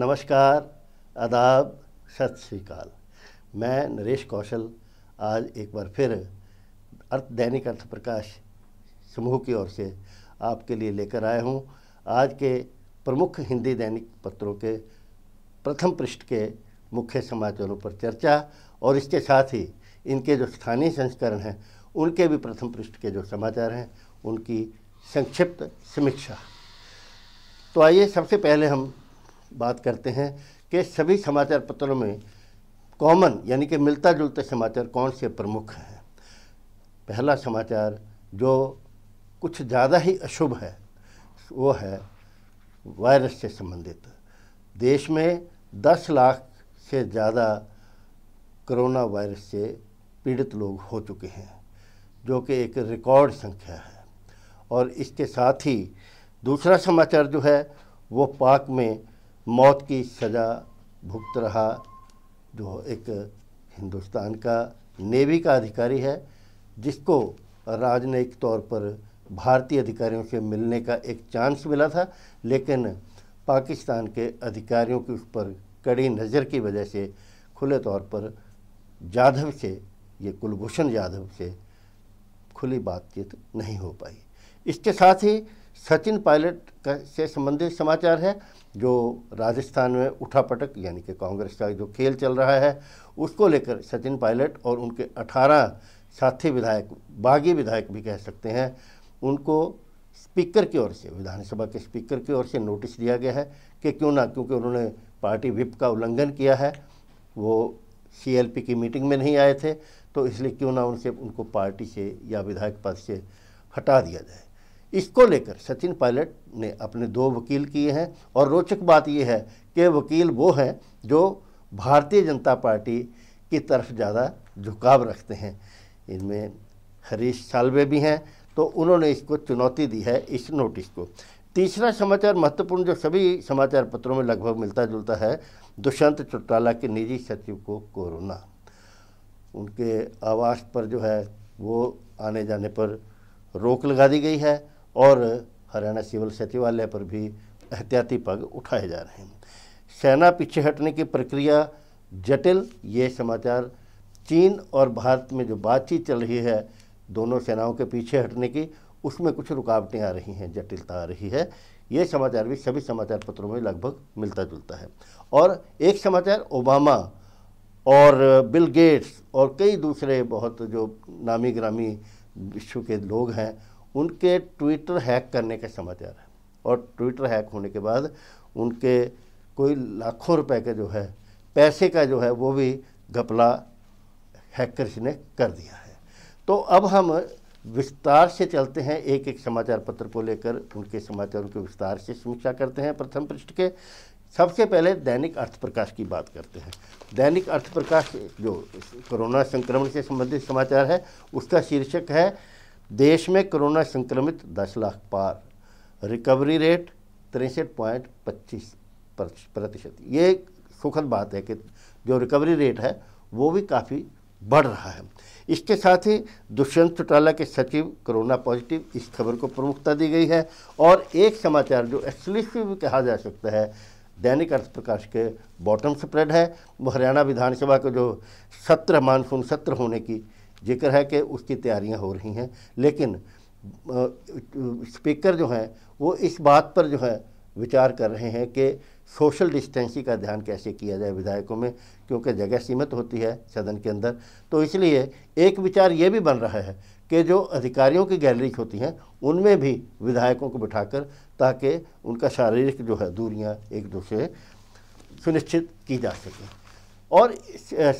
नमस्कार आदाब सत श्रीकाल मैं नरेश कौशल आज एक बार फिर अर्थ दैनिक अर्थ प्रकाश समूह की ओर से आपके लिए लेकर आया हूँ आज के प्रमुख हिंदी दैनिक पत्रों के प्रथम पृष्ठ के मुख्य समाचारों पर चर्चा और इसके साथ ही इनके जो स्थानीय संस्करण हैं उनके भी प्रथम पृष्ठ के जो समाचार हैं उनकी संक्षिप्त समीक्षा तो आइए सबसे पहले हम बात करते हैं कि सभी समाचार पत्रों में कॉमन यानी कि मिलता जुलता समाचार कौन से प्रमुख हैं पहला समाचार जो कुछ ज़्यादा ही अशुभ है वो है वायरस से संबंधित देश में 10 लाख से ज़्यादा कोरोना वायरस से पीड़ित लोग हो चुके हैं जो कि एक रिकॉर्ड संख्या है और इसके साथ ही दूसरा समाचार जो है वो पाक में मौत की सज़ा भुगत रहा जो एक हिंदुस्तान का नेवी का अधिकारी है जिसको राजनयिक तौर पर भारतीय अधिकारियों से मिलने का एक चांस मिला था लेकिन पाकिस्तान के अधिकारियों की उस पर कड़ी नज़र की वजह से खुले तौर पर जाधव से ये कुलभूषण जाधव से खुली बातचीत नहीं हो पाई इसके साथ ही सचिन पायलट का से संबंधित समाचार है जो राजस्थान में उठापटक यानी कि कांग्रेस का जो खेल चल रहा है उसको लेकर सचिन पायलट और उनके 18 साथी विधायक बागी विधायक भी कह सकते हैं उनको स्पीकर की ओर से विधानसभा के स्पीकर की ओर से नोटिस दिया गया है कि क्यों ना क्योंकि उन्होंने पार्टी विप का उल्लंघन किया है वो सीएलपी की मीटिंग में नहीं आए थे तो इसलिए क्यों ना उनसे उनको पार्टी से या विधायक पद से हटा दिया जाए इसको लेकर सचिन पायलट ने अपने दो वकील किए हैं और रोचक बात यह है कि वकील वो हैं जो भारतीय जनता पार्टी की तरफ ज़्यादा झुकाव रखते हैं इनमें हरीश सालवे भी हैं तो उन्होंने इसको चुनौती दी है इस नोटिस को तीसरा समाचार महत्वपूर्ण जो सभी समाचार पत्रों में लगभग मिलता जुलता है दुष्यंत चौटाला के निजी सचिव को कोरोना उनके आवास पर जो है वो आने जाने पर रोक लगा दी गई है और हरियाणा सिविल सचिवालय पर भी एहतियाती पग उठाए जा रहे हैं सेना पीछे हटने की प्रक्रिया जटिल ये समाचार चीन और भारत में जो बातचीत चल रही है दोनों सेनाओं के पीछे हटने की उसमें कुछ रुकावटें आ रही हैं जटिलता आ रही है ये समाचार भी सभी समाचार पत्रों में लगभग मिलता जुलता है और एक समाचार ओबामा और बिल गेट्स और कई दूसरे बहुत जो नामी ग्रामी विश्व के लोग हैं उनके ट्विटर हैक करने का समाचार है और ट्विटर हैक होने के बाद उनके कोई लाखों रुपए का जो है पैसे का जो है वो भी घपला हैकर्स ने कर दिया है तो अब हम विस्तार से चलते हैं एक एक समाचार पत्र को लेकर उनके समाचारों के विस्तार से समीक्षा करते हैं प्रथम पृष्ठ के सबसे पहले दैनिक अर्थ प्रकाश की बात करते हैं दैनिक अर्थ प्रकाश जो कोरोना संक्रमण से संबंधित समाचार है उसका शीर्षक है देश में कोरोना संक्रमित 10 लाख पार रिकवरी रेट तिरसठ पॉइंट पच्चीस प्रतिशत ये सुखद बात है कि जो रिकवरी रेट है वो भी काफ़ी बढ़ रहा है इसके साथ ही दुष्यंत चौटाला के सचिव कोरोना पॉजिटिव इस खबर को प्रमुखता दी गई है और एक समाचार जो एक्सक्लूसिव भी कहा जा सकता है दैनिक अर्थ प्रकाश के बॉटम स्प्रेड है वो हरियाणा विधानसभा का जो सत्र मानसून सत्र होने की जिक्र है कि उसकी तैयारियां हो रही हैं लेकिन स्पीकर जो हैं वो इस बात पर जो है विचार कर रहे हैं कि सोशल डिस्टेंसिंग का ध्यान कैसे किया जाए विधायकों में क्योंकि जगह सीमित होती है सदन के अंदर तो इसलिए एक विचार ये भी बन रहा है कि जो अधिकारियों की गैलरीज होती हैं उनमें भी विधायकों को बिठाकर ताकि उनका शारीरिक जो है दूरियां एक दूसरे सुनिश्चित की जा सकें और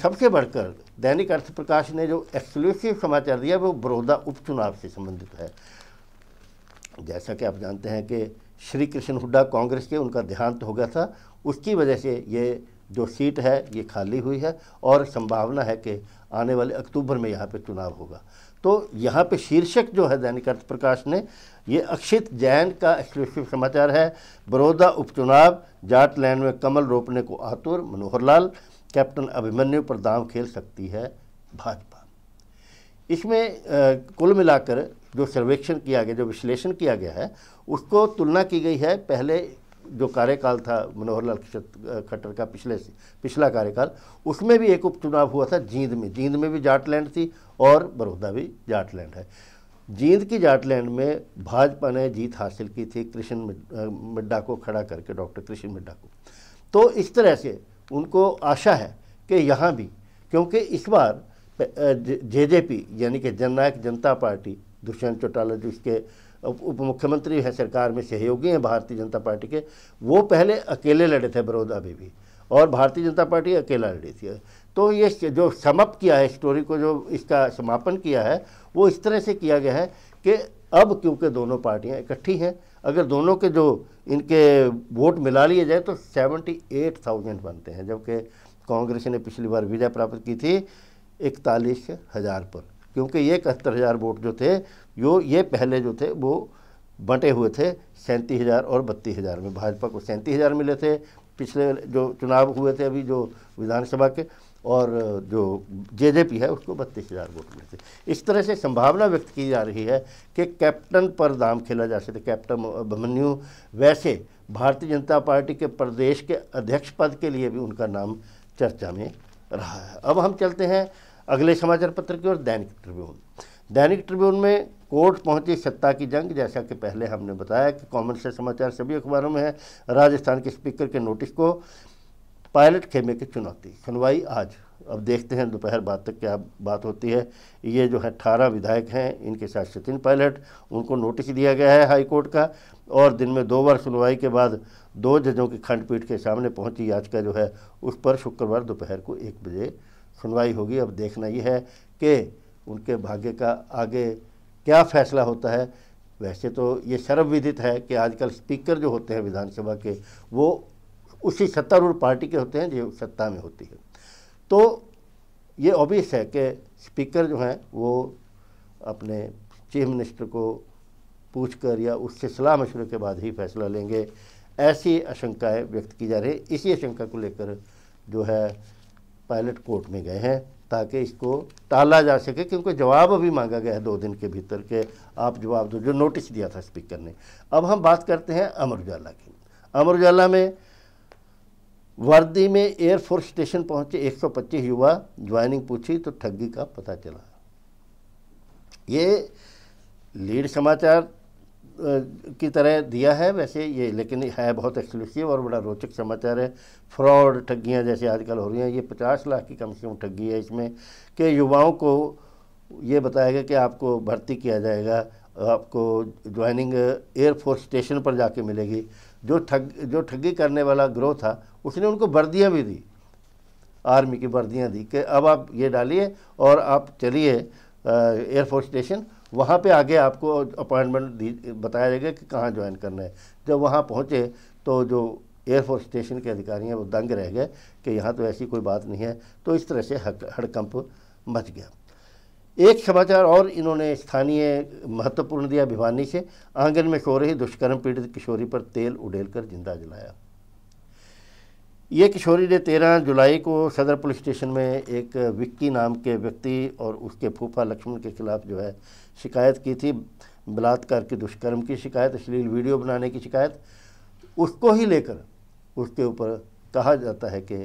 सबसे बढ़कर दैनिक अर्थ प्रकाश ने जो एक्सक्लूसिव समाचार दिया वो बड़ौदा उपचुनाव से संबंधित है जैसा कि आप जानते हैं कि श्री कृष्ण हुड्डा कांग्रेस के उनका देहांत हो गया था उसकी वजह से ये जो सीट है ये खाली हुई है और संभावना है कि आने वाले अक्टूबर में यहाँ पे चुनाव होगा तो यहाँ पे शीर्षक जो है दैनिक अर्थ प्रकाश ने ये अक्षित जैन का एक्सक्लूसिव समाचार है बड़ौदा उपचुनाव जाट लैंड में कमल रोपने को आतुर मनोहर लाल कैप्टन अभिमन्यु पर दाम खेल सकती है भाजपा इसमें कुल मिलाकर जो सर्वेक्षण किया गया जो विश्लेषण किया गया है उसको तुलना की गई है पहले जो कार्यकाल था मनोहर लाल खट्टर का पिछले पिछला कार्यकाल उसमें भी एक उपचुनाव हुआ था जींद में जींद में भी जाटलैंड थी और बड़ौदा भी जाटलैंड है जींद की जाटलैंड में भाजपा ने जीत हासिल की थी कृष्ण मिड्डा को खड़ा करके डॉक्टर कृष्ण मिड्डा को तो इस तरह से उनको आशा है कि यहाँ भी क्योंकि इस बार जे जे पी यानी कि जननायक जनता पार्टी दुष्यंत चौटाला जो इसके उप मुख्यमंत्री हैं सरकार में सहयोगी हैं भारतीय जनता पार्टी के वो पहले अकेले लड़े थे बड़ौदा में भी और भारतीय जनता पार्टी अकेला लड़ी थी तो ये जो समअप किया है स्टोरी को जो इसका समापन किया है वो इस तरह से किया गया है कि अब क्योंकि दोनों पार्टियां इकट्ठी हैं अगर दोनों के जो इनके वोट मिला लिए जाए तो सेवेंटी एट थाउजेंड बनते हैं जबकि कांग्रेस ने पिछली बार विजय प्राप्त की थी इकतालीस हज़ार पर क्योंकि ये इकहत्तर हज़ार वोट जो थे जो ये पहले जो थे वो बंटे हुए थे सैंतीस हज़ार और बत्तीस हज़ार में भाजपा को सैंतीस हज़ार मिले थे पिछले जो चुनाव हुए थे अभी जो विधानसभा के और जो जेजेपी है उसको बत्तीस हज़ार वोट मिले थे इस तरह से संभावना व्यक्त की जा रही है कि कैप्टन पर दाम खेला जा सकता कैप्टन अभिमन्यु वैसे भारतीय जनता पार्टी के प्रदेश के अध्यक्ष पद के लिए भी उनका नाम चर्चा में रहा है अब हम चलते हैं अगले समाचार पत्र की ओर दैनिक ट्रिब्यून दैनिक ट्रिब्यून में कोर्ट पहुंची सत्ता की जंग जैसा कि पहले हमने बताया कि कॉमन से समाचार सभी अखबारों में है राजस्थान के स्पीकर के नोटिस को पायलट खेमे की चुनौती सुनवाई आज अब देखते हैं दोपहर बाद तक क्या बात होती है ये जो है अठारह विधायक हैं इनके साथ सचिन पायलट उनको नोटिस दिया गया है हाईकोर्ट का और दिन में दो बार सुनवाई के बाद दो जजों की खंडपीठ के सामने पहुंची याचिका जो है उस पर शुक्रवार दोपहर को एक बजे सुनवाई होगी अब देखना यह है कि उनके भाग्य का आगे क्या फैसला होता है वैसे तो ये सर्वविदित है कि आजकल स्पीकर जो होते हैं विधानसभा के वो उसी सत्तारूढ़ पार्टी के होते हैं जो सत्ता में होती है तो ये ऑबियस है कि स्पीकर जो हैं वो अपने चीफ मिनिस्टर को पूछ कर या उससे सलाह मशवरे के बाद ही फैसला लेंगे ऐसी आशंकाएं व्यक्त की जा रही है इसी आशंका को लेकर जो है पायलट कोर्ट में गए हैं ताकि इसको टाला जा सके क्योंकि जवाब अभी मांगा गया है दो दिन के भीतर के आप जवाब दो जो नोटिस दिया था स्पीकर ने अब हम बात करते हैं अमर उजाला की अमर उजाला में वर्दी में एयरफोर्स स्टेशन पहुंचे 125 युवा ज्वाइनिंग पूछी तो ठगी का पता चला ये लीड समाचार की तरह दिया है वैसे ये लेकिन है बहुत एक्सक्लूसिव और बड़ा रोचक समाचार है फ्रॉड ठगियां जैसे आजकल हो रही हैं ये पचास लाख की कम से कम ठगी है इसमें कि युवाओं को ये बताया गया कि आपको भर्ती किया जाएगा आपको ज्वाइनिंग एयरफोर्स स्टेशन पर जाके मिलेगी जो ठग थग, जो ठगी करने वाला ग्रोह था उसने उनको वर्दियाँ भी दी आर्मी की वर्दियाँ दी कि अब आप ये डालिए और आप चलिए एयरफोर्स स्टेशन वहाँ पे आगे आपको अपॉइंटमेंट दी बताया जाएगा कि कहाँ ज्वाइन करना है जब वहाँ पहुँचे तो जो एयरफोर्स स्टेशन के अधिकारी हैं वो दंग रह गए कि यहाँ तो ऐसी कोई बात नहीं है तो इस तरह से हड़कंप मच गया एक समाचार और इन्होंने स्थानीय महत्वपूर्ण दिया भिवानी से आंगन में सो रही दुष्कर्म पीड़ित किशोरी पर तेल उडेल कर जिंदा जलाया ये किशोरी ने तेरह जुलाई को सदर पुलिस स्टेशन में एक विक्की नाम के व्यक्ति और उसके फूफा लक्ष्मण के खिलाफ जो है शिकायत की थी बलात्कार के दुष्कर्म की शिकायत अश्लील वीडियो बनाने की शिकायत उसको ही लेकर उसके ऊपर कहा जाता है कि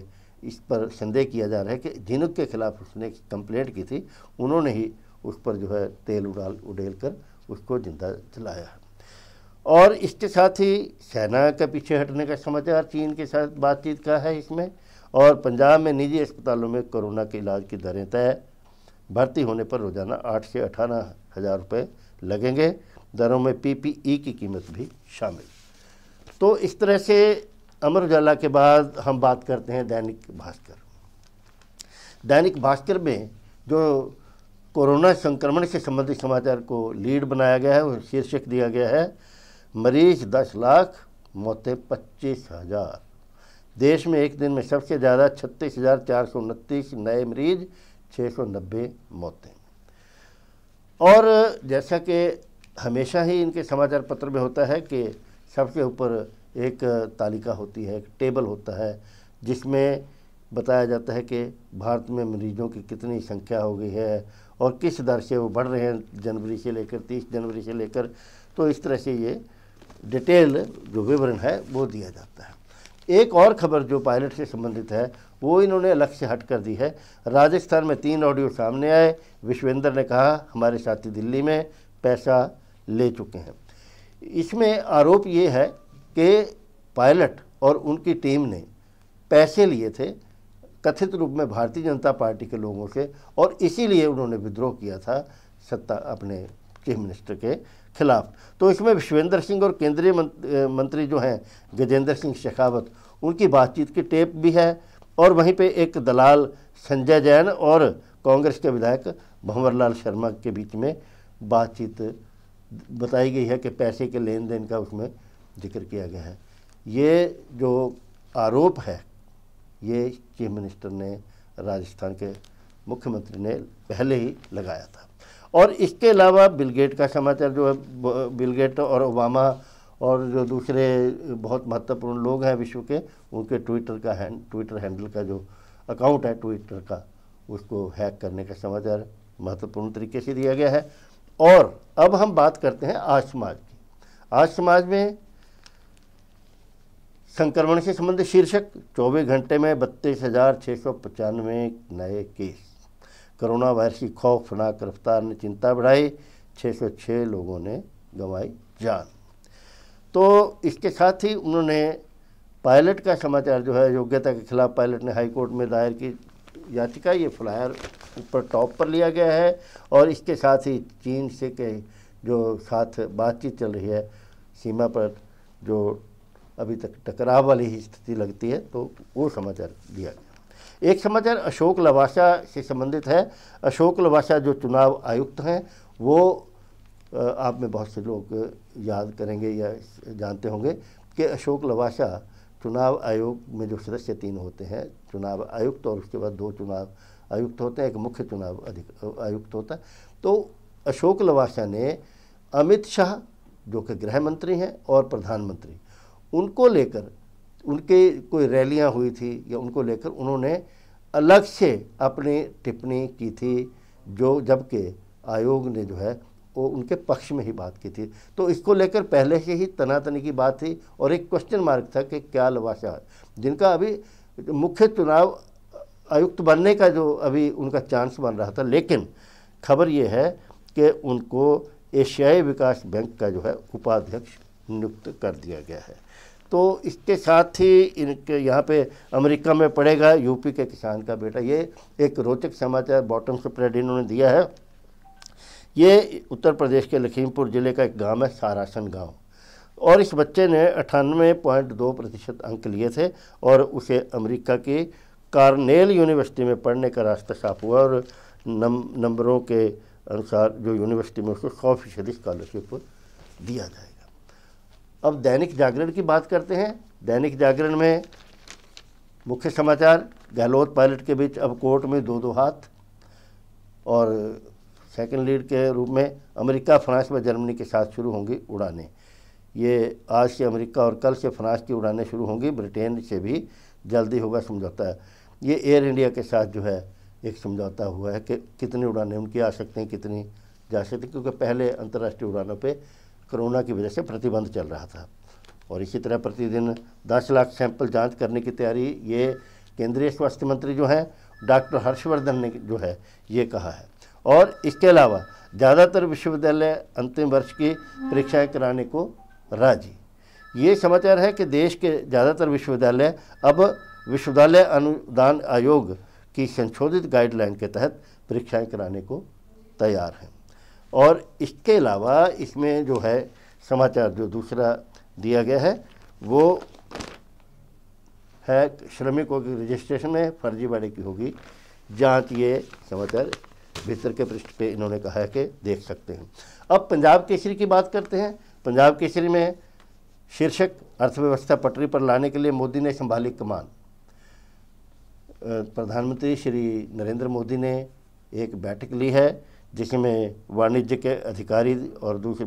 इस पर संदेह किया जा रहा है कि जिनक के खिलाफ उसने कंप्लेंट की थी उन्होंने ही उस पर जो है तेल उड़ाल उडेल कर उसको जिंदा जलाया और इसके साथ ही सेना का पीछे हटने का समाचार चीन के साथ बातचीत का है इसमें और पंजाब में निजी अस्पतालों में कोरोना के इलाज की दरें तय भर्ती होने पर रोज़ाना आठ से अठारह हज़ार रुपये लगेंगे दरों में पीपीई की कीमत भी शामिल तो इस तरह से अमर उजाला के बाद हम बात करते हैं दैनिक भास्कर दैनिक भास्कर में जो कोरोना संक्रमण से संबंधित समाचार को लीड बनाया गया है और शीर्षक दिया गया है मरीज दस लाख मौतें पच्चीस हज़ार देश में एक दिन में सबसे ज़्यादा छत्तीस हज़ार चार सौ उनतीस नए मरीज छः सौ नब्बे मौतें और जैसा कि हमेशा ही इनके समाचार पत्र में होता है कि सबके ऊपर एक तालिका होती है एक टेबल होता है जिसमें बताया जाता है कि भारत में मरीजों की कितनी संख्या हो गई है और किस दर से वो बढ़ रहे हैं जनवरी से लेकर तीस जनवरी से लेकर तो इस तरह से ये डिटेल जो विवरण है वो दिया जाता है एक और खबर जो पायलट से संबंधित है वो इन्होंने अलग से हट कर दी है राजस्थान में तीन ऑडियो सामने आए विश्वेंद्र ने कहा हमारे साथी दिल्ली में पैसा ले चुके हैं इसमें आरोप ये है कि पायलट और उनकी टीम ने पैसे लिए थे कथित रूप में भारतीय जनता पार्टी के लोगों से और इसीलिए उन्होंने विद्रोह किया था सत्ता अपने चीफ मिनिस्टर के खिलाफ तो इसमें विश्वेंद्र सिंह और केंद्रीय मंत्री जो हैं गजेंद्र सिंह शेखावत उनकी बातचीत की टेप भी है और वहीं पे एक दलाल संजय जैन और कांग्रेस के विधायक भंवर शर्मा के बीच में बातचीत बताई गई है कि पैसे के लेन देन का उसमें जिक्र किया गया है ये जो आरोप है ये चीफ मिनिस्टर ने राजस्थान के मुख्यमंत्री ने पहले ही लगाया था और इसके अलावा बिलगेट का समाचार जो है बिलगेट और ओबामा और जो दूसरे बहुत महत्वपूर्ण लोग हैं विश्व के उनके ट्विटर का हैंड ट्विटर हैंडल का जो अकाउंट है ट्विटर का उसको हैक करने का समाचार महत्वपूर्ण तरीके से दिया गया है और अब हम बात करते हैं आज समाज की आज समाज में संक्रमण से संबंधित शीर्षक चौबीस घंटे में बत्तीस हज़ार छः सौ पचानवे नए केस कोरोना वायरस की खौफनाक रफ्तार ने चिंता बढ़ाई 606 लोगों ने गंवाई जान तो इसके साथ ही उन्होंने पायलट का समाचार जो है योग्यता के खिलाफ पायलट ने हाईकोर्ट में दायर की याचिका ये फ्लायर ऊपर टॉप पर लिया गया है और इसके साथ ही चीन से के जो साथ बातचीत चल रही है सीमा पर जो अभी तक टकराव वाली ही स्थिति लगती है तो वो समाचार दिया गया एक समाचार अशोक लवासा से संबंधित है अशोक लवासा जो चुनाव आयुक्त हैं वो आप में बहुत से लोग याद करेंगे या जानते होंगे कि अशोक लवासा चुनाव आयोग में जो सदस्य तीन होते हैं चुनाव आयुक्त और उसके बाद दो चुनाव आयुक्त होते हैं एक मुख्य चुनाव अधिक आयुक्त होता है तो अशोक लवासा ने अमित शाह जो कि गृह मंत्री हैं और प्रधानमंत्री उनको लेकर उनके कोई रैलियां हुई थी या उनको लेकर उन्होंने अलग से अपनी टिप्पणी की थी जो जबकि आयोग ने जो है वो उनके पक्ष में ही बात की थी तो इसको लेकर पहले से ही तनातनी की बात थी और एक क्वेश्चन मार्क था कि क्या लवाशा जिनका अभी मुख्य चुनाव आयुक्त बनने का जो अभी उनका चांस बन रहा था लेकिन खबर ये है कि उनको एशियाई विकास बैंक का जो है उपाध्यक्ष नियुक्त कर दिया गया है तो इसके साथ ही इनके यहाँ पे अमेरिका में पड़ेगा यूपी के किसान का बेटा ये एक रोचक समाचार बॉटम से प्रेड इन्होंने दिया है ये उत्तर प्रदेश के लखीमपुर ज़िले का एक गांव है सारासन गांव और इस बच्चे ने अठानवे पॉइंट दो प्रतिशत अंक लिए थे और उसे अमेरिका की कार्नेल यूनिवर्सिटी में पढ़ने का रास्ता साफ हुआ और नम नंबरों के अनुसार जो यूनिवर्सिटी में उसको सौ फीसदी स्कॉलरशिप दिया जाएगा अब दैनिक जागरण की बात करते हैं दैनिक जागरण में मुख्य समाचार गहलोत पायलट के बीच अब कोर्ट में दो दो हाथ और सेकंड लीड के रूप में अमेरिका फ्रांस व जर्मनी के साथ शुरू होंगी उड़ानें ये आज से अमेरिका और कल से फ्रांस की उड़ानें शुरू होंगी ब्रिटेन से भी जल्दी होगा समझौता ये एयर इंडिया के साथ जो है एक समझौता हुआ है कि कितनी उड़ानें उनकी आ सकती हैं कितनी जा सकती क्योंकि पहले अंतर्राष्ट्रीय उड़ानों पर कोरोना की वजह से प्रतिबंध चल रहा था और इसी तरह प्रतिदिन 10 लाख सैंपल जांच करने की तैयारी ये केंद्रीय स्वास्थ्य मंत्री जो हैं डॉक्टर हर्षवर्धन ने जो है ये कहा है और इसके अलावा ज़्यादातर विश्वविद्यालय अंतिम वर्ष की परीक्षाएं कराने को राजी ये समाचार है कि देश के ज़्यादातर विश्वविद्यालय अब विश्वविद्यालय अनुदान आयोग की संशोधित गाइडलाइन के तहत परीक्षाएं कराने को तैयार हैं और इसके अलावा इसमें जो है समाचार जो दूसरा दिया गया है वो है श्रमिकों की रजिस्ट्रेशन में फर्जीवाड़े की होगी जांच ये समाचार भीतर के पृष्ठ पे इन्होंने कहा है कि देख सकते हैं अब पंजाब केसरी की बात करते हैं पंजाब केसरी में शीर्षक अर्थव्यवस्था पटरी पर लाने के लिए मोदी ने संभाली कमान प्रधानमंत्री श्री नरेंद्र मोदी ने एक बैठक ली है जिसमें वाणिज्य के अधिकारी और दूसरे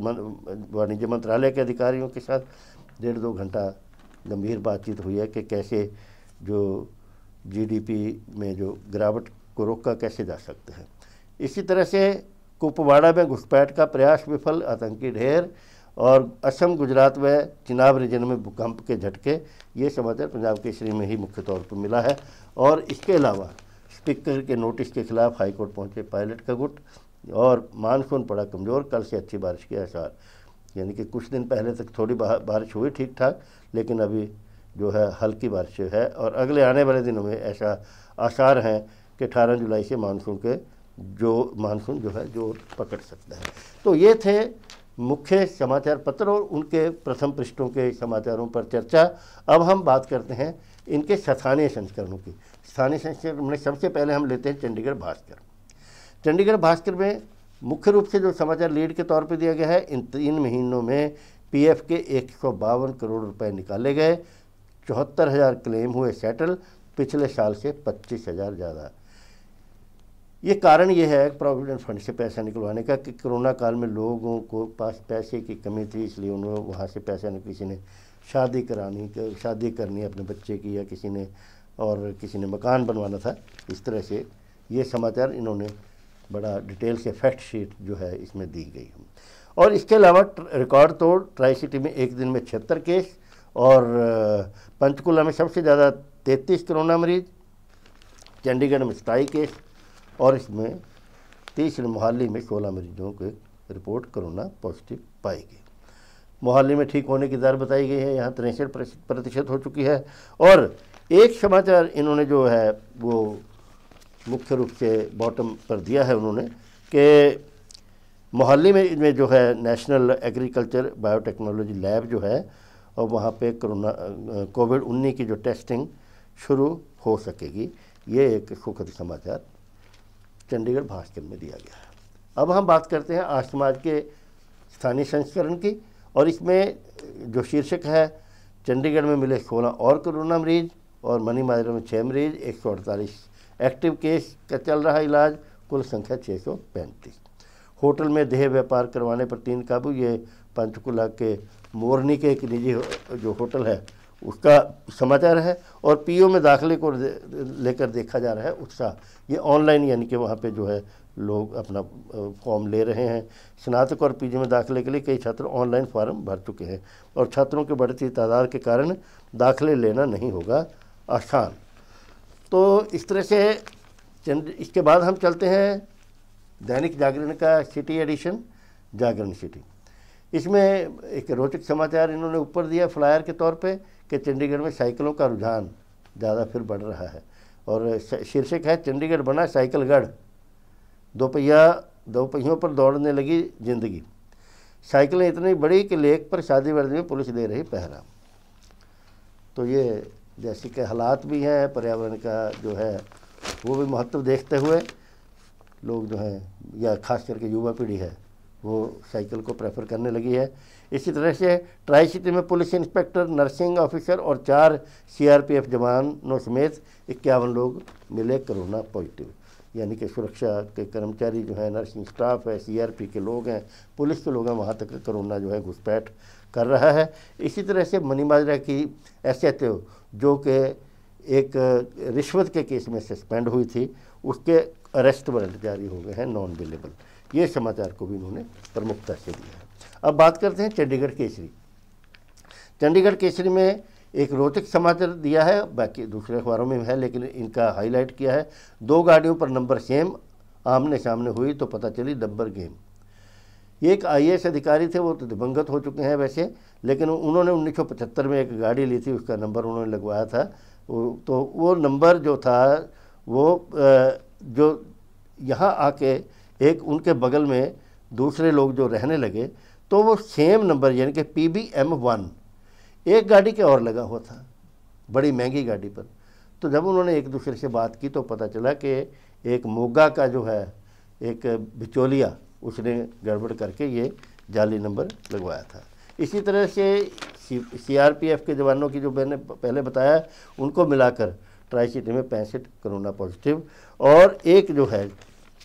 वाणिज्य मंत्रालय के अधिकारियों के साथ डेढ़ दो घंटा गंभीर बातचीत हुई है कि कैसे जो जीडीपी में जो गिरावट को रोका कैसे जा सकते हैं इसी तरह से कुपवाड़ा में घुसपैठ का प्रयास विफल आतंकी ढेर और असम गुजरात व चिनाब रीजन में भूकंप के झटके ये समाचार पंजाब केसरी में ही मुख्य तौर पर मिला है और इसके अलावा स्पीकर के नोटिस के खिलाफ हाईकोर्ट पहुंचे पायलट का गुट और मानसून पड़ा कमज़ोर कल से अच्छी बारिश के आसार यानी कि कुछ दिन पहले तक थोड़ी बारिश हुई ठीक ठाक लेकिन अभी जो है हल्की बारिश है और अगले आने वाले दिनों में ऐसा आसार हैं कि अठारह जुलाई से मानसून के जो मानसून जो है जो पकड़ सकता है तो ये थे मुख्य समाचार पत्र और उनके प्रथम पृष्ठों के समाचारों पर चर्चा अब हम बात करते हैं इनके स्थानीय संस्करणों की स्थानीय संस्करण में सबसे पहले हम लेते हैं चंडीगढ़ भास्कर चंडीगढ़ भास्कर में मुख्य रूप से जो समाचार लीड के तौर पर दिया गया है इन तीन महीनों में पीएफ के एक करोड़ रुपए निकाले गए चौहत्तर हज़ार क्लेम हुए सेटल पिछले साल से पच्चीस हज़ार ज़्यादा ये कारण ये है प्रोविडेंट फंड से पैसा निकलवाने का कि कोरोना काल में लोगों को पास पैसे की कमी थी इसलिए उन्होंने वहाँ से पैसा ने किसी ने शादी करानी शादी करनी अपने बच्चे की या किसी ने और किसी ने मकान बनवाना था इस तरह से ये समाचार इन्होंने बड़ा डिटेल से फैक्ट शीट जो है इसमें दी गई है और इसके अलावा रिकॉर्ड तोड़ ट्राई सिटी में एक दिन में छिहत्तर केस और पंचकुला में सबसे ज़्यादा तैंतीस कोरोना मरीज चंडीगढ़ में सताई केस और इसमें तीसरे मोहाली में सोलह मरीजों के रिपोर्ट कोरोना पॉजिटिव पाई गई मोहाली में ठीक होने की दर बताई गई है यहाँ तिरसठ प्रतिशत हो चुकी है और एक समाचार इन्होंने जो है वो मुख्य रूप से बॉटम पर दिया है उन्होंने कि मोहाली में इनमें जो है नेशनल एग्रीकल्चर बायोटेक्नोलॉजी लैब जो है और वहाँ पे कोरोना कोविड उन्नीस की जो टेस्टिंग शुरू हो सकेगी ये एक सुखद समाचार चंडीगढ़ भास्कर में दिया गया है अब हम बात करते हैं आज समाज के स्थानीय संस्करण की और इसमें जो शीर्षक है चंडीगढ़ में मिले सोलह और कोरोना मरीज और मनी माजरा में छः मरीज एक सौ अड़तालीस एक्टिव केस का चल रहा इलाज कुल संख्या छः सौ पैंतीस होटल में देह व्यापार करवाने पर तीन काबू ये पंचकुला के मोरनी के एक निजी जो होटल है उसका समाचार है और पीओ में दाखिले को लेकर देखा जा रहा है उत्साह ये ऑनलाइन यानी कि वहाँ पे जो है लोग अपना फॉर्म ले रहे हैं स्नातक और पीजी में दाखिले के लिए कई छात्र ऑनलाइन फॉर्म भर चुके हैं और छात्रों के बढ़ती तादाद के कारण दाखिले लेना नहीं होगा आसान तो इस तरह से चंद इसके बाद हम चलते हैं दैनिक जागरण का सिटी एडिशन जागरण सिटी इसमें एक रोचक समाचार इन्होंने ऊपर दिया फ्लायर के तौर पे कि चंडीगढ़ में साइकिलों का रुझान ज़्यादा फिर बढ़ रहा है और शीर्षक है चंडीगढ़ बना साइकिलगढ़ दोपहिया दो पहियों पर दौड़ने लगी जिंदगी साइकिलें इतनी बड़ी कि लेक पर शादी वर्दी में पुलिस दे रही पहरा तो ये जैसे कि हालात भी हैं पर्यावरण का जो है वो भी महत्व देखते हुए लोग जो हैं या खास करके युवा पीढ़ी है वो साइकिल को प्रेफर करने लगी है इसी तरह से ट्राई सिटी में पुलिस इंस्पेक्टर नर्सिंग ऑफिसर और चार सीआरपीएफ जवानों समेत इक्यावन लोग मिले कोरोना पॉजिटिव यानी कि सुरक्षा के कर्मचारी जो है नर्सिंग स्टाफ है सीआरपी के लोग हैं पुलिस के लोग हैं वहाँ तक कोरोना जो है घुसपैठ कर रहा है इसी तरह से मनीमाजरा की एस जो कि एक रिश्वत के केस में सस्पेंड हुई थी उसके अरेस्ट वारंट जारी हो गए हैं नॉन अवेलेबल ये समाचार को भी उन्होंने प्रमुखता से दिया है अब बात करते हैं चंडीगढ़ केसरी चंडीगढ़ केसरी में एक रोचक समाचार दिया है बाकी दूसरे अखबारों में है लेकिन इनका हाईलाइट किया है दो गाड़ियों पर नंबर सेम आमने सामने हुई तो पता चली डब्बर गेम एक आई अधिकारी थे वो तो दिवंगत हो चुके हैं वैसे लेकिन उन्होंने 1975 में एक गाड़ी ली थी उसका नंबर उन्होंने लगवाया था तो वो नंबर जो था वो जो यहाँ आके एक उनके बगल में दूसरे लोग जो रहने लगे तो वो सेम नंबर यानी कि पी बी एम वन एक गाड़ी के और लगा हुआ था बड़ी महंगी गाड़ी पर तो जब उन्होंने एक दूसरे से बात की तो पता चला कि एक मोगा का जो है एक बिचौलिया उसने गड़बड़ करके ये जाली नंबर लगवाया था इसी तरह से सीआरपीएफ के जवानों की जो मैंने पहले बताया उनको मिलाकर ट्राई सिटी में पैंसठ कोरोना पॉजिटिव और एक जो है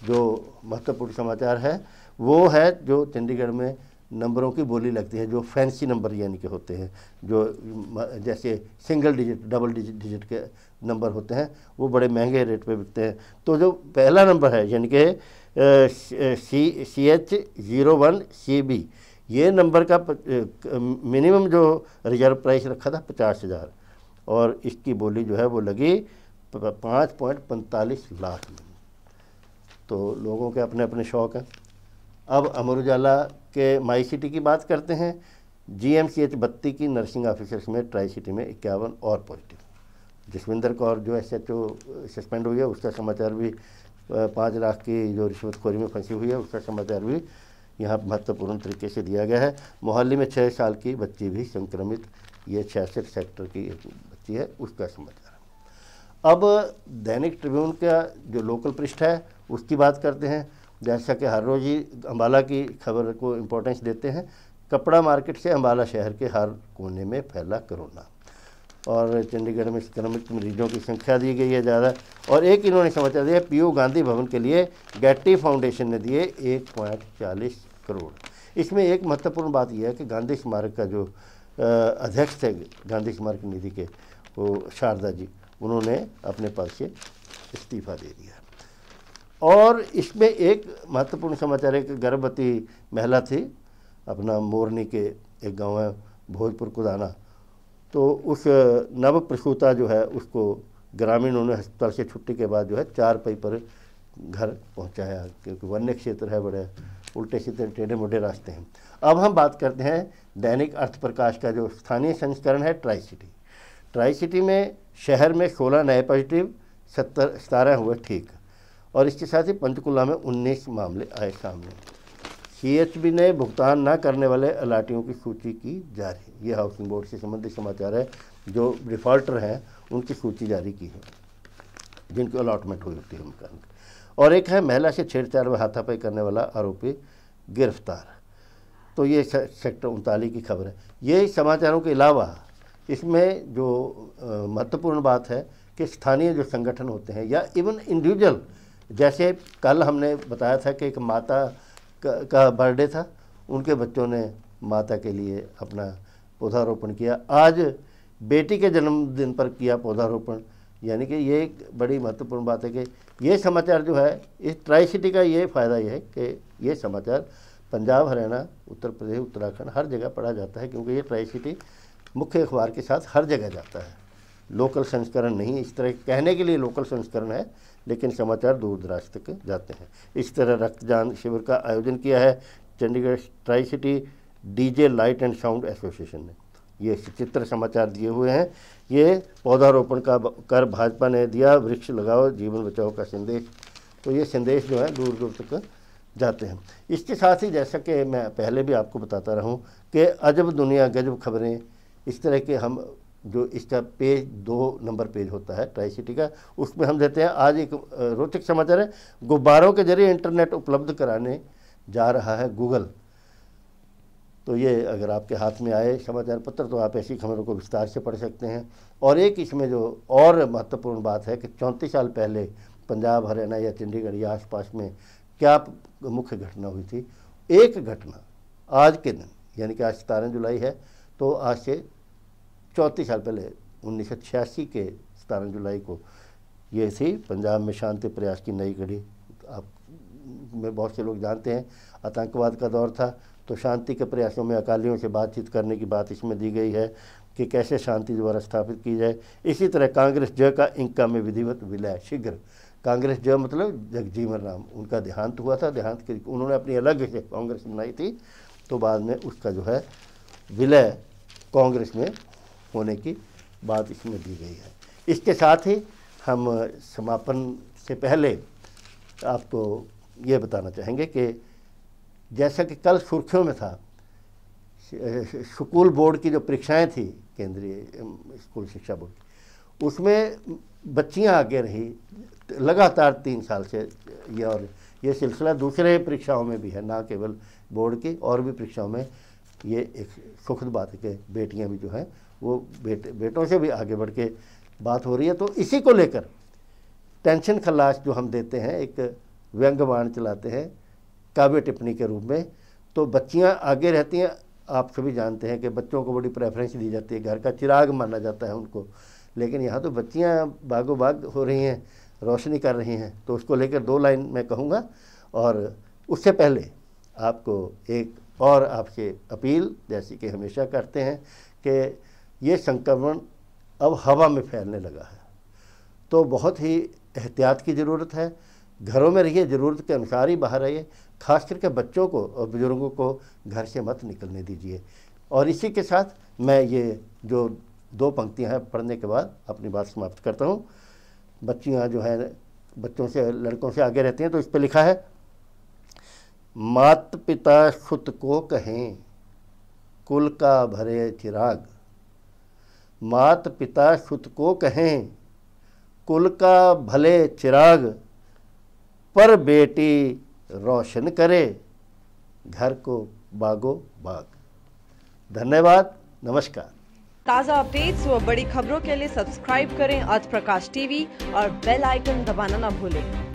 जो महत्वपूर्ण समाचार है वो है जो चंडीगढ़ में नंबरों की बोली लगती है जो फैंसी नंबर यानी के होते हैं जो जैसे single digit double digit digit के नंबर होते हैं वो बड़े महंगे रेट पे बिकते हैं तो जो पहला नंबर है यानी कि C C H zero one C B ये नंबर का मिनिमम जो रिजर्व प्राइस रखा था पचास हज़ार और इसकी बोली जो है वो लगी पाँच पॉइंट पैंतालीस लाख में तो लोगों के अपने अपने शौक़ हैं अब अमर उजाला के माई सिटी की बात करते हैं जी एम सी एच बत्ती की नर्सिंग ऑफिसर्स में ट्राई सिटी में इक्यावन और पॉजिटिव जसविंदर कौर जो एस एच ओ सस्पेंड हुई है उसका समाचार भी पाँच लाख की जो रिश्वतखोरी में फंसी हुई है उसका समाचार भी यहाँ महत्वपूर्ण तरीके से दिया गया है मोहाली में छः साल की बच्ची भी संक्रमित ये छियासठ सेक्टर की एक बच्ची है उसका समाचार अब दैनिक ट्रिब्यून का जो लोकल पृष्ठ है उसकी बात करते हैं जैसा कि हर रोज़ ही अम्बाला की खबर को इम्पोर्टेंस देते हैं कपड़ा मार्केट से अम्बाला शहर के हर कोने में फैला कोरोना और चंडीगढ़ में संक्रमित मरीजों की संख्या दी गई है ज़्यादा और एक इन्होंने समाचार दिया पीयू गांधी भवन के लिए गैटी फाउंडेशन ने दिए एक पॉइंट चालीस करोड़ इसमें एक महत्वपूर्ण बात यह है कि गांधी स्मारक का जो अध्यक्ष थे गांधी स्मारक निधि के वो शारदा जी उन्होंने अपने पद से इस्तीफा दे दिया और इसमें एक महत्वपूर्ण समाचार है कि गर्भवती महिला थी अपना मोरनी के एक गांव है भोजपुर कुदाना तो उस नव प्रसूता जो है उसको ग्रामीणों ने अस्पताल से छुट्टी के बाद जो है चार पई पर घर पहुंचाया क्योंकि वन्य क्षेत्र है बड़े उल्टे सीधे टेढ़े मोटे रास्ते हैं अब हम बात करते हैं दैनिक अर्थ प्रकाश का जो स्थानीय संस्करण है ट्राई सिटी ट्राई सिटी में शहर में सोलह नए पॉजिटिव सत्तर सतारह हुए ठीक और इसके साथ ही पंचकुला में उन्नीस मामले आए सामने सीएचबी ने भुगतान ना करने वाले अलाटियों की सूची की जारी ये हाउसिंग बोर्ड से संबंधित समाचार है जो डिफ़ॉल्टर हैं उनकी सूची जारी की है जिनकी अलाटमेंट हुई होती है मकान और एक है महिला से छेड़छाड़ में हाथापाई करने वाला आरोपी गिरफ्तार तो ये सेक्टर उनतालीस की खबर है ये समाचारों के अलावा इसमें जो महत्वपूर्ण बात है कि स्थानीय जो संगठन होते हैं या इवन इंडिविजुअल जैसे कल हमने बताया था कि एक माता का बर्थडे था उनके बच्चों ने माता के लिए अपना पौधारोपण किया आज बेटी के जन्मदिन पर किया पौधारोपण यानी कि ये एक बड़ी महत्वपूर्ण बात है कि ये समाचार जो है इस ट्राई सिटी का ये फ़ायदा ये है कि ये समाचार पंजाब हरियाणा उत्तर प्रदेश उत्तराखंड हर जगह पढ़ा जाता है क्योंकि ये ट्राई सिटी मुख्य अखबार के साथ हर जगह जाता है लोकल संस्करण नहीं इस तरह कहने के लिए लोकल संस्करण है लेकिन समाचार दूर दराज तक जाते हैं इस तरह रक्तदान शिविर का आयोजन किया है Chandigarh tricity DJ light and sound association ने ये चित्र समाचार दिए हुए हैं ये पौधारोपण का कर भाजपा ने दिया वृक्ष लगाओ जीवन बचाओ का संदेश तो ये संदेश जो है दूर दूर तक जाते हैं इसके साथ ही जैसा कि मैं पहले भी आपको बताता रहूं कि अजब दुनिया गजब खबरें इस तरह के हम जो इसका पेज दो नंबर पेज होता है ट्राई सिटी का उसमें हम देते हैं आज एक रोचक समाचार है गुब्बारों के जरिए इंटरनेट उपलब्ध कराने जा रहा है गूगल तो ये अगर आपके हाथ में आए समाचार पत्र तो आप ऐसी खबरों को विस्तार से पढ़ सकते हैं और एक इसमें जो और महत्वपूर्ण बात है कि चौंतीस साल पहले पंजाब हरियाणा या चंडीगढ़ या आसपास में क्या मुख्य घटना हुई थी एक घटना आज के दिन यानी कि आज सतारह जुलाई है तो आज से चौंतीस साल पहले उन्नीस के सतारह जुलाई को ये थी पंजाब में शांति प्रयास की नई घड़ी आप में बहुत से लोग जानते हैं आतंकवाद का दौर था तो शांति के प्रयासों में अकालियों से बातचीत करने की बात इसमें दी गई है कि कैसे शांति द्वारा स्थापित की जाए इसी तरह कांग्रेस जय का इंका में विधिवत विलय शीघ्र कांग्रेस जय मतलब जगजीवन राम उनका देहांत हुआ था देहांत के उन्होंने अपनी अलग से कांग्रेस बनाई थी तो बाद में उसका जो है विलय कांग्रेस में होने की बात इसमें दी गई है इसके साथ ही हम समापन से पहले आपको ये बताना चाहेंगे कि जैसा कि कल सुर्खियों में था स्कूल बोर्ड की जो परीक्षाएं थी केंद्रीय स्कूल शिक्षा बोर्ड उसमें बच्चियां आगे रही लगातार तीन साल से ये और ये सिलसिला दूसरे परीक्षाओं में भी है ना केवल बोर्ड की और भी परीक्षाओं में ये एक सुखद बात है कि बेटियां भी जो हैं वो बेटे बेटों से भी आगे बढ़ के बात हो रही है तो इसी को लेकर टेंशन खलाश जो हम देते हैं एक व्यंग्यवाण चलाते हैं काव्य टिप्पणी के रूप में तो बच्चियां आगे रहती हैं आप सभी जानते हैं कि बच्चों को बड़ी प्रेफरेंस दी जाती है घर का चिराग माना जाता है उनको लेकिन यहाँ तो बच्चियाँ बागो बाग हो रही हैं रोशनी कर रही हैं तो उसको लेकर दो लाइन मैं कहूँगा और उससे पहले आपको एक और आपसे अपील जैसी कि हमेशा करते हैं कि ये संक्रमण अब हवा में फैलने लगा है तो बहुत ही एहतियात की ज़रूरत है घरों में रहिए ज़रूरत के अनुसार ही बाहर आइए खास करके बच्चों को और बुज़ुर्गों को घर से मत निकलने दीजिए और इसी के साथ मैं ये जो दो पंक्तियां हैं पढ़ने के बाद अपनी बात समाप्त करता हूँ बच्चियाँ जो हैं बच्चों से लड़कों से आगे रहती हैं तो इस पर लिखा है मात पिता खुद को कहें कुल का भरे चिराग मात पिता खुद को कहें कुल का भले चिराग पर बेटी रोशन करे घर को बागो बाग धन्यवाद नमस्कार ताज़ा अपडेट्स व बड़ी खबरों के लिए सब्सक्राइब करें आज प्रकाश टीवी और बेल आइकन दबाना ना भूलें